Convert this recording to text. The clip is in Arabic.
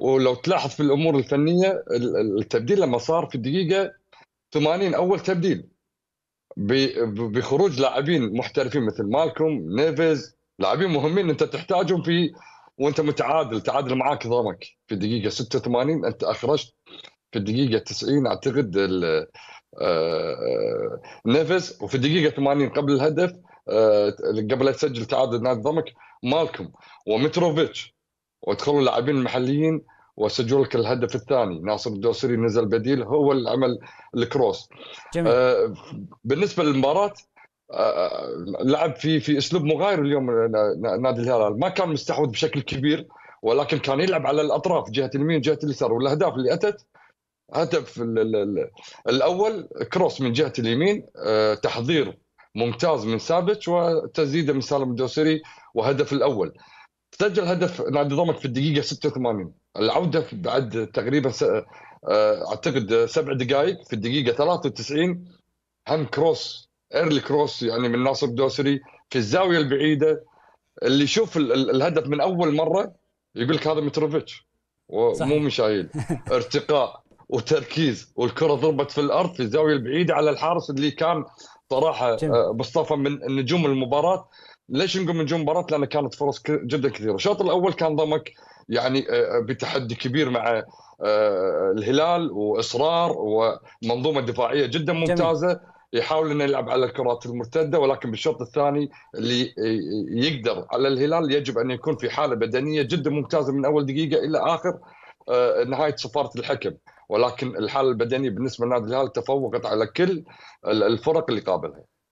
ولو تلاحظ في الامور الفنيه التبديل لما صار في الدقيقه 80 اول تبديل بخروج لاعبين محترفين مثل مالكوم نيفيز لاعبين مهمين انت تحتاجهم في وانت متعادل تعادل معاك ضمك في الدقيقه 86 انت اخرجت في الدقيقه 90 اعتقد آه، آه، نيفيز وفي الدقيقه 80 قبل الهدف آه، قبل لا تسجل تعادل نادي ضمك مالكم ومتروفيتش وادخلوا اللاعبين المحليين وسجلوا لك الهدف الثاني ناصر الدوسري نزل بديل هو اللي عمل الكروس جميل. آه بالنسبه للمباراه آه لعب في في اسلوب مغاير اليوم نادي الهلال ما كان مستحوذ بشكل كبير ولكن كان يلعب على الاطراف جهه اليمين وجهه اليسار والاهداف اللي اتت هدف الاول كروس من جهه اليمين آه تحضير ممتاز من سابتش وتزيده من سالم الدوسري وهدف الاول سجل هدف نادي ضمك في الدقيقة 86 العودة بعد تقريبا س... آه، اعتقد سبع دقائق في الدقيقة 93 هم كروس ايرلي كروس يعني من ناصر الدوسري في الزاوية البعيدة اللي يشوف الهدف من أول مرة يقول لك هذا متروفيتش ومو مشايل ارتقاء وتركيز والكره ضربت في الارض في الزاويه البعيده على الحارس اللي كان صراحه آه، مصطفى من نجوم المباراه ليش نقول من جون مباراه؟ لان كانت فرص جدا كثيره، الشوط الاول كان ضمك يعني آه، بتحدي كبير مع آه، الهلال واصرار ومنظومه دفاعيه جدا ممتازه جميل. يحاول انه يلعب على الكرات المرتده ولكن بالشوط الثاني اللي آه، يقدر على الهلال يجب ان يكون في حاله بدنيه جدا ممتازه من اول دقيقه الى اخر نهايه صفاره الحكم ولكن الحاله البدنيه بالنسبه لنادي الهلال تفوقت على كل الفرق اللي قابلها.